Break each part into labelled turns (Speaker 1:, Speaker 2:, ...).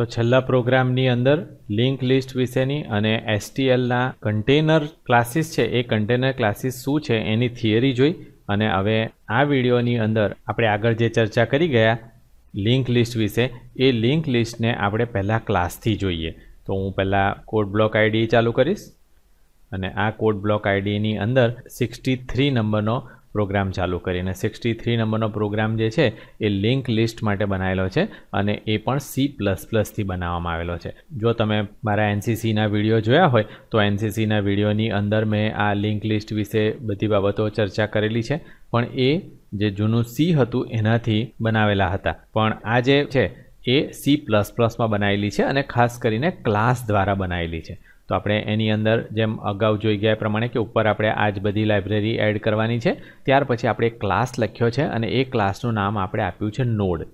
Speaker 1: તો છેલ્લા પ્રોગ્રામની અંદર લિંક લિસ્ટ વિશેની અને એસટીએલના કન્ટેનર ક્લાસીસ છે એ કન્ટેનર ક્લાસીસ શું છે એની થિયરી જોઈ અને હવે આ વિડીયોની અંદર આપણે આગળ જે ચર્ચા કરી ગયા લિંક લિસ્ટ વિશે એ લિંક લિસ્ટને આપણે પહેલાં ક્લાસથી જોઈએ તો હું પહેલાં કોડ બ્લોક આઈડી ચાલુ કરીશ અને આ કોડ બ્લોક આઈડીની અંદર સિક્સટી થ્રી નંબરનો પ્રોગ્રામ ચાલુ કરીને સિક્સટી થ્રી નંબરનો પ્રોગ્રામ જે છે એ લિંક લિસ્ટ માટે બનાવેલો છે અને એ પણ સી પ્લસ પ્લસથી બનાવવામાં આવેલો છે જો તમે મારા એનસીસીના વિડીયો જોયા હોય તો એનસીસીના વિડીયોની અંદર મેં આ લિંક લિસ્ટ વિશે બધી બાબતો ચર્ચા કરેલી છે પણ એ જે જૂનું સી હતું એનાથી બનાવેલા હતા પણ આ જે છે એ સી પ્લસ પ્લસમાં બનાવેલી છે અને ખાસ કરીને ક્લાસ દ્વારા બનાવેલી છે તો આપણે એની અંદર જેમ અગાઉ જોઈ ગયા પ્રમાણે કે ઉપર આપણે આ જ બધી લાઇબ્રેરી એડ કરવાની છે ત્યાર પછી આપણે ક્લાસ લખ્યો છે અને એ ક્લાસનું નામ આપણે આપ્યું છે નોડ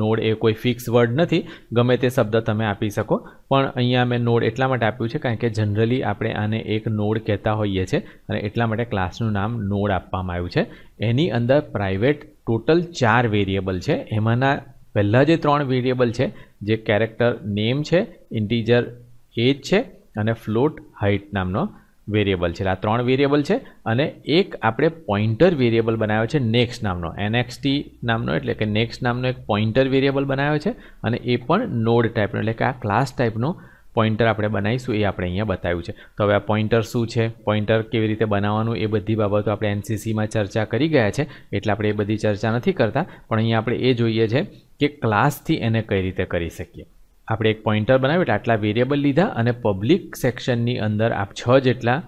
Speaker 1: નોડ એ કોઈ ફિક્સ વર્ડ નથી ગમે તે શબ્દ તમે આપી શકો પણ અહીંયા મેં નોડ એટલા માટે આપ્યું છે કારણ કે જનરલી આપણે આને એક નોડ કહેતા હોઈએ છીએ અને એટલા માટે ક્લાસનું નામ નોડ આપવામાં આવ્યું છે એની અંદર પ્રાઇવેટ ટોટલ ચાર વેરિએબલ છે એમાંના પહેલાં જે ત્રણ વેરિએબલ છે જે કેરેક્ટર નેમ છે ઇન્ટીજર એજ છે અને ફ્લોટ હાઇટ નામનો વેરિયેબલ છે આ ત્રણ વેરિયેબલ છે અને એક આપણે પોઇન્ટર વેરિયેબલ બનાવ્યો છે નેક્સ્ટ નામનો એનએક્સટી નામનો એટલે કે નેક્સ્ટ નામનો એક પોઇન્ટર વેરિયેબલ બનાવ્યો છે અને એ પણ નોડ ટાઈપનો એટલે કે આ ક્લાસ ટાઈપનો પોઇન્ટર આપણે બનાવીશું એ આપણે અહીંયા બતાવ્યું છે તો હવે આ પોઇન્ટર શું છે પોઇન્ટર કેવી રીતે બનાવવાનું એ બધી બાબતો આપણે એનસીસીમાં ચર્ચા કરી ગયા છે એટલે આપણે એ બધી ચર્ચા નથી કરતા પણ અહીંયા આપણે એ જોઈએ છે કે ક્લાસથી એને કઈ રીતે કરી શકીએ આપણે એક પોઇન્ટર બનાવ્યું એટલે આટલા વેરિયેબલ લીધા અને પબ્લિક સેક્શનની અંદર આપ છ જેટલા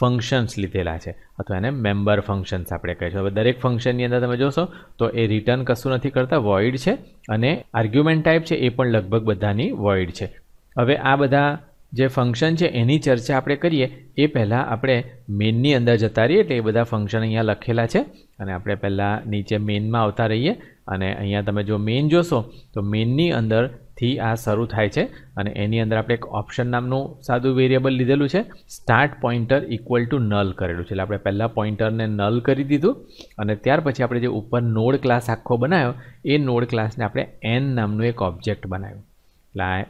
Speaker 1: ફંક્શન્સ લીધેલા છે અથવા એને મેમ્બર ફંક્શન્સ આપણે કહીશું હવે દરેક ફંક્શનની અંદર તમે જોશો તો એ રિટર્ન કશું નથી કરતા વોઇડ છે અને આર્ગ્યુમેન્ટ ટાઈપ છે એ પણ લગભગ બધાની વોઇડ છે હવે આ બધા જે ફંક્શન છે એની ચર્ચા આપણે કરીએ એ પહેલાં આપણે મેનની અંદર જતા રહીએ એટલે એ બધા ફંક્શન અહીંયા લખેલા છે અને આપણે પહેલાં નીચે મેનમાં આવતા રહીએ અને અહીંયા તમે જો મેન જોશો તો મેનની અંદર થી આ શરૂ થાય છે અને એની અંદર આપણે એક ઓપ્શન નામનું સાદું વેરિયેબલ લીધેલું છે start pointer equal to null કરેલું છે એટલે આપણે પહેલાં પોઈન્ટરને નલ કરી દીધું અને ત્યાર પછી આપણે જે ઉપર નોડ ક્લાસ આખો બનાવ્યો એ નોડ ક્લાસને આપણે એન નામનું એક ઓબ્જેક્ટ બનાવ્યું એટલે આ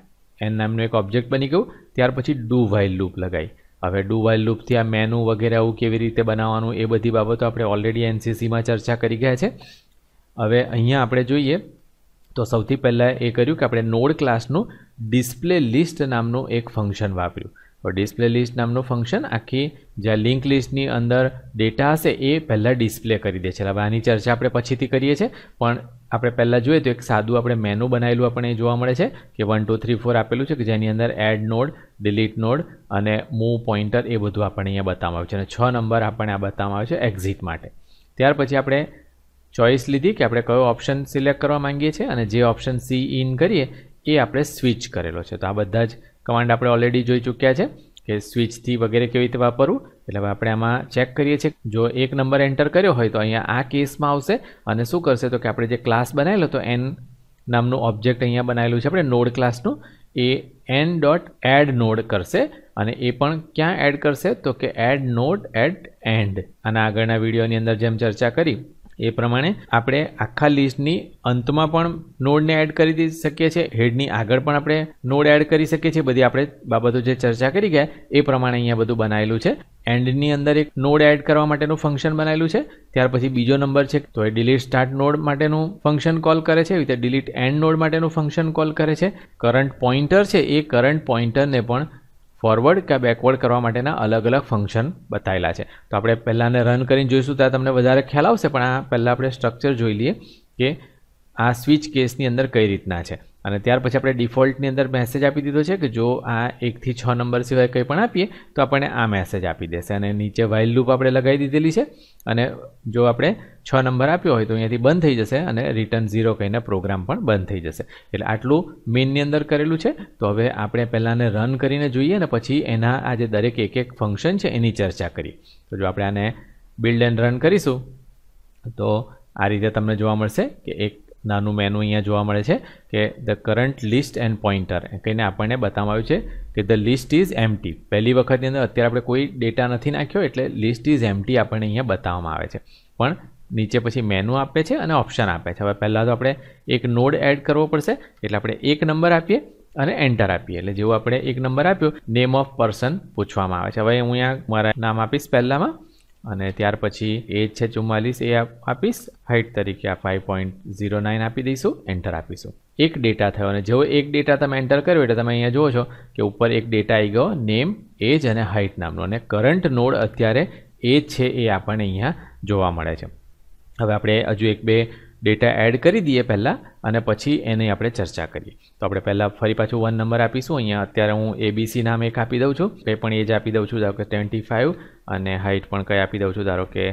Speaker 1: એન નામનું એક ઓબ્જેક્ટ બની ગયું ત્યાર પછી ડુ વાઇલ લૂપ લગાવી હવે ડુ વાઇલ લૂપથી આ મેનુ વગેરે આવું કેવી રીતે બનાવવાનું એ બધી બાબતો આપણે ઓલરેડી એનસીસીમાં ચર્ચા કરી ગયા છે હવે અહીંયા આપણે જોઈએ તો સૌથી પહેલાં એ કર્યું કે આપણે નોડ ક્લાસનું ડિસ્પ્લે લિસ્ટ નામનું એક ફંક્શન વાપર્યું તો ડિસ્પ્લે લિસ્ટ નામનું ફંક્શન આખી જ્યાં લિંક લિસ્ટની અંદર ડેટા હશે એ પહેલાં ડિસ્પ્લે કરી દે છે હવે આની ચર્ચા આપણે પછીથી કરીએ છીએ પણ આપણે પહેલાં જોઈએ તો એક સાદું આપણે મેનુ બનાવેલું આપણને જોવા મળે છે કે વન ટુ થ્રી ફોર આપેલું છે કે જેની અંદર એડ નોડ ડિલીટ નોડ અને મૂવ પોઈન્ટર એ બધું આપણને અહીંયા બતાવવામાં આવ્યું છે અને છ નંબર આપણને આ બતાવવામાં આવે છે એક્ઝિટ માટે ત્યાર પછી આપણે ચોઈસ લીધી કે આપણે કયો ઓપ્શન સિલેક્ટ કરવા માંગીએ છીએ અને જે ઓપ્શન સી ઇન કરીએ એ આપણે સ્વિચ કરેલો છે તો આ બધા જ કમાન્ડ આપણે ઓલરેડી જોઈ ચૂક્યા છે કે સ્વિચથી વગેરે કેવી રીતે વાપરવું એટલે હવે આપણે આમાં ચેક કરીએ છીએ જો એક નંબર એન્ટર કર્યો હોય તો અહીંયા આ કેસમાં આવશે અને શું કરશે તો કે આપણે જે ક્લાસ બનાવેલો તો એન નામનું ઓબ્જેક્ટ અહીંયા બનાવેલું છે આપણે નોડ ક્લાસનું એ એન ડોટ એડ નોડ કરશે અને એ પણ ક્યાં એડ કરશે તો કે એડ નોડ એટ એન્ડ અને આગળના વિડીયોની અંદર જેમ ચર્ચા કરી એ પ્રમાણે આપણે આખા લિસ્ટની અંતમાં પણ નોડને એડ કરી શકીએ છીએ હેડની આગળ પણ આપણે નોડ એડ કરી શકીએ છીએ બધી આપણે બાબતો જે ચર્ચા કરી ગયા એ પ્રમાણે અહીંયા બધું બનાવેલું છે એન્ડની અંદર એક નોડ એડ કરવા માટેનું ફંક્શન બનાવેલું છે ત્યાર પછી બીજો નંબર છે તો એ ડિલીટ સ્ટાર્ટ નોડ માટેનું ફંક્શન કોલ કરે છે એવી રીતે ડિલીટ એન્ડ નોડ માટેનું ફંક્શન કોલ કરે છે કરંટ પોઇન્ટર છે એ કરંટ પોઇન્ટરને પણ ફોરવર્ડ કે બેકવર્ડ કરવા માટેના અલગ અલગ ફંક્શન બતાવેલા છે તો આપણે પહેલાંને રન કરીને જોઈશું ત્યાં તમને વધારે ખ્યાલ આવશે પણ આ પહેલાં આપણે સ્ટ્રક્ચર જોઈ લઈએ કે આ સ્વિચ કેસની અંદર કઈ રીતના છે અને ત્યાર પછી આપણે ડિફોલ્ટની અંદર મેસેજ આપી દીધો છે કે જો આ એકથી છ નંબર સિવાય કંઈ પણ આપીએ તો આપણને આ મેસેજ આપી દેશે અને નીચે વાઇલ લૂપ આપણે લગાવી દીધેલી છે અને જો આપણે છ નંબર આપ્યો હોય તો અહીંયાથી બંધ થઈ જશે અને રિટર્ન ઝીરો કહીને પ્રોગ્રામ પણ બંધ થઈ જશે એટલે આટલું મેઇનની અંદર કરેલું છે તો હવે આપણે પહેલાંને રન કરીને જોઈએ અને પછી એના આ જે દરેક એક એક ફંક્શન છે એની ચર્ચા કરીએ તો જો આપણે આને બિલ્ડ એન્ડ રન કરીશું તો આ રીતે તમને જોવા મળશે કે એક નાનું મેનુ અહીંયા જોવા મળે છે કે the current list end pointer કહીને આપણને બતાવવામાં આવ્યું છે કે ધ લિસ્ટ ઇઝ એમટી પહેલી વખતની અંદર અત્યારે આપણે કોઈ ડેટા નથી નાખ્યો એટલે લિસ્ટ ઇઝ એમટી આપણને અહીંયા બતાવવામાં આવે છે પણ નીચે પછી મેનુ આપે છે અને ઓપ્શન આપે છે હવે પહેલાં તો આપણે એક નોડ એડ કરવો પડશે એટલે આપણે એક નંબર આપીએ અને એન્ટર આપીએ એટલે જેવું આપણે એક નંબર આપ્યો નેમ ઓફ પર્સન પૂછવામાં આવે છે હવે હું અહીંયા મારા નામ આપીશ પહેલાંમાં અને ત્યાર પછી એજ છે ચુમ્માલીસ એ આપીશ હાઇટ તરીકે આ ફાઇવ પોઈન્ટ ઝીરો નાઇન આપી દઈશું એન્ટર આપીશું એક ડેટા થયો અને જેવો એક ડેટા તમે એન્ટર કર્યો એટલે તમે અહીંયા જુઓ છો કે ઉપર એક ડેટા આવી ગયો નેમ એજ અને હાઇટ નામનો અને કરંટ નોડ અત્યારે એજ છે એ આપણને અહીંયા જોવા મળે છે હવે આપણે હજુ એક બે ડેટા એડ કરી દઈએ પહેલાં અને પછી એની આપણે ચર્ચા કરીએ તો આપણે પહેલાં ફરી પાછું વન નંબર આપીશું અહીંયા અત્યારે હું એબીસી નામ એક આપી દઉં છું કંઈ પણ એજ આપી દઉં છું ધારો કે ટ્વેન્ટી ફાઇવ અને હાઇટ પણ કંઈ આપી દઉં છું ધારો કે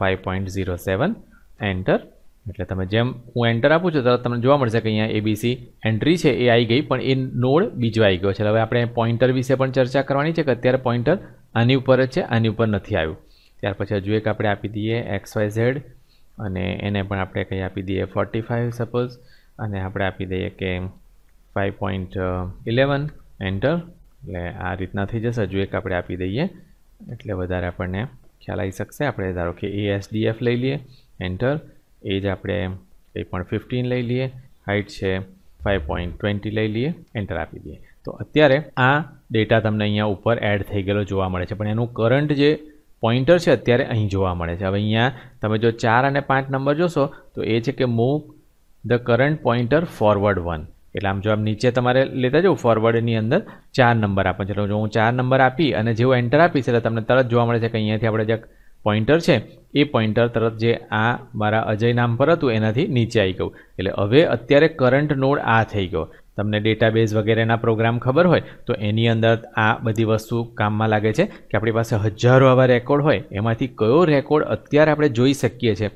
Speaker 1: five point zero seven enter એટલે તમે જેમ હું એન્ટર આપું છું તરત તમને જોવા મળશે કે અહીંયા એબીસી એન્ટ્રી છે એ આવી ગઈ પણ એ નોડ બીજો આવી ગયો છે હવે આપણે પોઈન્ટર વિશે પણ ચર્ચા કરવાની છે કે અત્યારે પોઈન્ટર આની ઉપર જ છે આની ઉપર નથી આવ્યું ત્યાર પછી હજુ એક આપણે આપી દઈએ એક્સ વાય ઝેડ અને એને પણ આપણે કંઈ આપી દઈએ ફોર્ટી ફાઇવ સપોઝ અને આપણે આપી દઈએ કે ફાઇવ પોઈન્ટ ઇલેવન એન્ટર એટલે આ રીતના થઈ જશે હજુ એક આપણે આપી દઈએ એટલે વધારે આપણને ખ્યાલ આવી શકશે આપણે ધારો કે એ એએસડીએફ લઈ લઈએ એન્ટર એ જ આપણે કંઈ પણ ફિફ્ટીન લઈ લઈએ હાઇટ છે ફાઇવ પોઈન્ટ ટ્વેન્ટી લઈ લઈએ એન્ટર આપી દઈએ તો અત્યારે આ ડેટા તમને અહીંયા ઉપર એડ થઈ ગયેલો જોવા મળે છે પણ એનું કરંટ જે પોઈન્ટર છે અત્યારે અહીં જોવા મળે છે હવે અહીંયા તમે જો ચાર અને પાંચ નંબર જોશો તો એ છે કે move the current pointer forward one એટલે આમ જો આમ નીચે તમારે લેતા જવું ફોરવર્ડની અંદર ચાર નંબર આપે છે એટલે જો હું ચાર નંબર આપી અને જેવું એન્ટર આપીશ એટલે તમને તરત જોવા મળે છે કે અહીંયાથી આપણે જે પોઈન્ટર છે એ પોઈન્ટર તરત જે આ મારા અજય નામ પર હતું એનાથી નીચે આવી ગયું એટલે હવે અત્યારે કરંટ નોડ આ થઈ ગયો તમને ડેટાબેઝ વગેરેના પ્રોગ્રામ ખબર હોય તો એની અંદર આ બધી વસ્તુ કામમાં લાગે છે કે આપણી પાસે હજારો આવા રેકોર્ડ હોય એમાંથી કયો રેકોર્ડ અત્યારે આપણે જોઈ શકીએ છીએ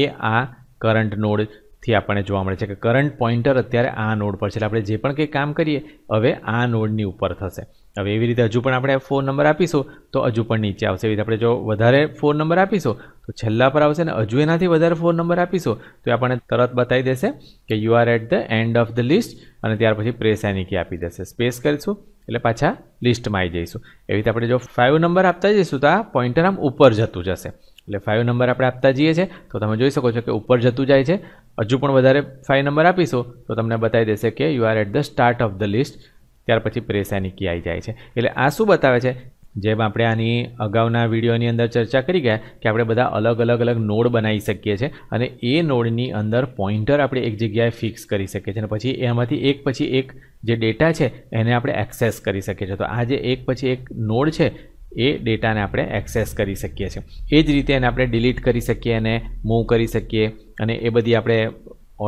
Speaker 1: એ આ કરંટ નોડથી આપણને જોવા મળે છે કે કરંટ પોઈન્ટર અત્યારે આ નોડ પર છે એટલે આપણે જે પણ કંઈ કામ કરીએ હવે આ નોડની ઉપર થશે હવે એવી રીતે હજુ પણ આપણે ફોન નંબર આપીશું તો હજુ પણ નીચે આવશે એવી રીતે આપણે જો વધારે ફોન નંબર આપીશું તો છેલ્લા પર આવશે ને હજુ એનાથી વધારે ફોન નંબર આપીશું તો એ આપણને તરત બતાવી દેશે કે you are at the end of the list અને ત્યાર પછી પ્રેસ એની કી આપી દેશે સ્પેસ કરીશું એટલે પાછા લિસ્ટમાં આવી જઈશું એવી રીતે આપણે જો ફાઇવ નંબર આપતા જઈશું તો આ પોઈન્ટર આમ ઉપર જતું જશે એટલે ફાઇવ નંબર આપણે આપતા જઈએ છીએ તો તમે જોઈ શકો છો કે ઉપર જતું જાય છે હજુ પણ વધારે ફાઇવ નંબર આપીશું તો તમને બતાવી દેશે કે you are at the start of the list ત્યાર પછી પ્રેસાની કી આવી જાય છે એટલે આ શું બતાવે છે જેમ આપણે આની અગાઉના વિડીયોની અંદર ચર્ચા કરી ગયા કે આપણે બધા અલગ અલગ અલગ નોડ બનાવી શકીએ છીએ અને એ નોડની અંદર પોઈન્ટર આપણે એક જગ્યાએ ફિક્સ કરી શકીએ છીએ અને પછી એમાંથી એક પછી એક જે ડેટા છે એને આપણે એક્સેસ કરી શકીએ છીએ તો આ જે એક પછી એક નોડ છે એ ડેટાને આપણે એક્સેસ કરી શકીએ છીએ એ જ રીતે એને આપણે ડિલીટ કરી શકીએ અને મૂવ કરી શકીએ અને એ બધી આપણે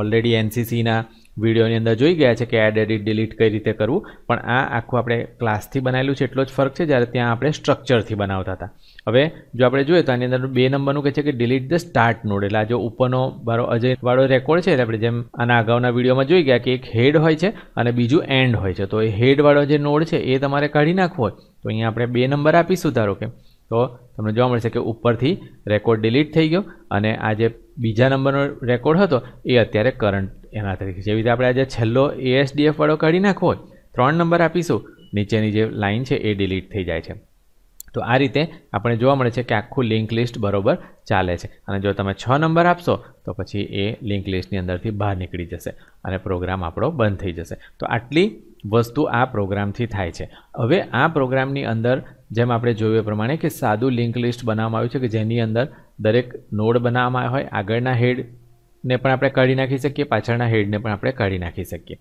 Speaker 1: ઓલરેડી એનસીસીના વિડીયોની અંદર જોઈ ગયા છે કે એડ એડિટ ડિલીટ કઈ રીતે કરવું પણ આ આખું આપણે ક્લાસથી બનાવેલું છે એટલો જ ફરક છે જ્યારે ત્યાં આપણે સ્ટ્રક્ચરથી બનાવતા હતા હવે જો આપણે જોઈએ તો આની અંદર બે નંબરનું કહે છે કે ડિલીટ ધ સ્ટાર્ટ નોડ એટલે આ જો ઉપરનો મારો અજયવાળો રેકોર્ડ છે એટલે આપણે જેમ આના અગાઉના વિડીયોમાં જોઈ ગયા કે એક હેડ હોય છે અને બીજું એન્ડ હોય છે તો એ હેડવાળો જે નોડ છે એ તમારે કાઢી નાખવો હોય તો અહીંયા આપણે બે નંબર આપીશું ધારો કે તો તમને જોવા મળશે કે ઉપરથી રેકોર્ડ ડિલીટ થઈ ગયો અને આ જે બીજા નંબરનો રેકોર્ડ હતો એ અત્યારે કરંટ એના તરીકે જેવી રીતે આપણે આજે છેલ્લો એએસડીએફવાળો કાઢી નાખવો હોય ત્રણ નંબર આપીશું નીચેની જે લાઇન છે એ ડિલીટ થઈ જાય છે તો આ રીતે આપણે જોવા મળે છે કે આખું લિંક લિસ્ટ બરોબર ચાલે છે અને જો તમે છ નંબર આપશો તો પછી એ લિંક લિસ્ટની અંદરથી બહાર નીકળી જશે અને પ્રોગ્રામ આપણો બંધ થઈ જશે તો આટલી વસ્તુ આ પ્રોગ્રામથી થાય છે હવે આ પ્રોગ્રામની અંદર જેમ આપણે જોયું એ પ્રમાણે કે સાદું લિંક લિસ્ટ બનાવવામાં આવ્યું છે કે જેની અંદર દરેક નોડ બનાવવામાં હોય આગળના હેડ ને પણ આપણે કાઢી નાખી શકીએ પાછળના હેડને પણ આપણે કાઢી નાખી શકીએ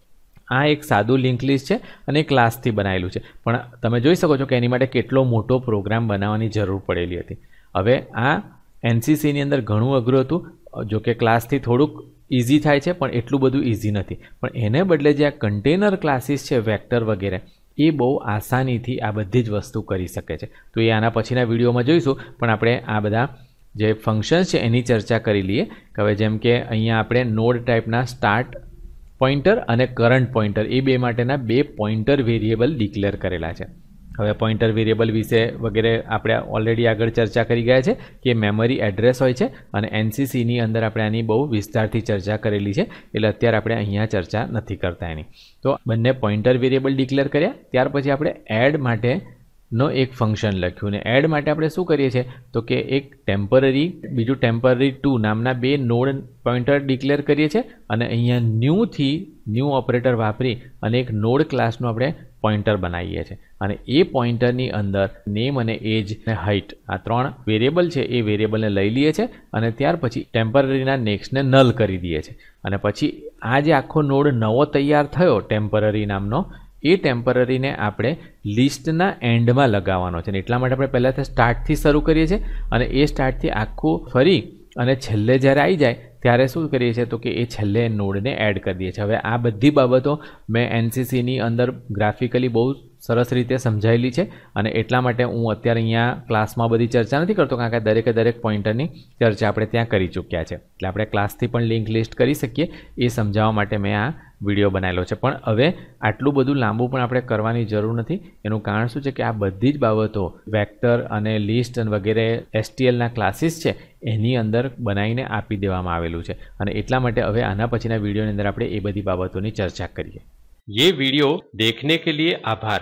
Speaker 1: આ એક સાદું લિંક લિસ્ટ છે અને ક્લાસથી બનાવેલું છે પણ તમે જોઈ શકો છો કે એની માટે કેટલો મોટો પ્રોગ્રામ બનાવવાની જરૂર પડેલી હતી હવે આ એનસીસીની અંદર ઘણું અઘરું હતું જો કે ક્લાસથી થોડુંક ઇઝી થાય છે પણ એટલું બધું ઇઝી નથી પણ એને બદલે જે આ કન્ટેનર ક્લાસીસ છે વેક્ટર વગેરે એ બહુ આસાનીથી આ બધી જ વસ્તુ કરી શકે છે તો એ આના પછીના વિડીયોમાં જોઈશું પણ આપણે આ બધા જે ફંક્શન્સ છે એની ચર્ચા કરી લઈએ કે હવે જેમ કે અહીંયા આપણે નોડ ટાઈપના સ્ટાર્ટ પોઇન્ટર અને કરંટ પોઇન્ટર એ બે માટેના બે પોઇન્ટર વેરિએબલ ડિક્લેર કરેલા છે હવે પોઇન્ટર વેરિએબલ વિશે વગેરે આપણે ઓલરેડી આગળ ચર્ચા કરી ગયા છે કે મેમરી એડ્રેસ હોય છે અને એનસીસીની અંદર આપણે આની બહુ વિસ્તારથી ચર્ચા કરેલી છે એટલે અત્યારે આપણે અહીંયા ચર્ચા નથી કરતા એની તો બંને પોઇન્ટર વેરિએબલ ડિક્લેર કર્યા ત્યાર પછી આપણે એડ માટે નો એક ફંક્શન લખ્યું ને એડ માટે આપણે શું કરીએ છીએ તો કે એક ટેમ્પરરી બીજું ટેમ્પરરી ટુ નામના બે નોડ પોઈન્ટર ડિક્લેર કરીએ છીએ અને અહીંયા ન્યૂથી ન્યૂ ઓપરેટર વાપરી અને એક નોડ ક્લાસનું આપણે પોઈન્ટર બનાવીએ છીએ અને એ પોઈન્ટરની અંદર નેમ અને એજ અને હાઇટ આ ત્રણ વેરિયેબલ છે એ વેરિયેબલને લઈ લઈએ છીએ અને ત્યાર પછી ટેમ્પરરીના નેક્સ્ટને નલ કરી દઈએ છીએ અને પછી આ જે આખો નોડ નવો તૈયાર થયો ટેમ્પરરી નામનો એ ટેમ્પરરીને આપણે લિસ્ટના એન્ડમાં લગાવવાનો છે અને એટલા માટે આપણે પહેલાં સ્ટાર્ટથી શરૂ કરીએ છીએ અને એ સ્ટાર્ટથી આખું ફરી અને છેલ્લે જ્યારે આવી જાય ત્યારે શું કરીએ છીએ તો કે એ છેલ્લે નોડને એડ કરી દઈએ છીએ હવે આ બધી બાબતો મેં એનસીસીની અંદર ગ્રાફિકલી બહુ સરસ રીતે સમજાયેલી છે અને એટલા માટે હું અત્યારે અહીંયા ક્લાસમાં બધી ચર્ચા નથી કરતો કારણ કે દરેકે દરેક પોઈન્ટરની ચર્ચા આપણે ત્યાં કરી ચૂક્યા છે એટલે આપણે ક્લાસથી પણ લિંક લિસ્ટ કરી શકીએ એ સમજાવવા માટે મેં આ વિડીયો બનાવેલો છે પણ હવે આટલું બધું લાંબુ પણ આપણે કરવાની જરૂર નથી એનું કારણ શું છે કે આ બધી જ બાબતો વેક્ટર અને લિસ્ટ અને વગેરે એસટીએલના ક્લાસીસ છે એની અંદર બનાવીને આપી દેવામાં આવેલું છે અને એટલા માટે હવે આના પછીના વિડીયોની અંદર આપણે એ બધી બાબતોની ચર્ચા કરીએ ये વિડીયો દેખને કે લીએ આભાર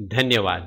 Speaker 1: ધન્યવાદ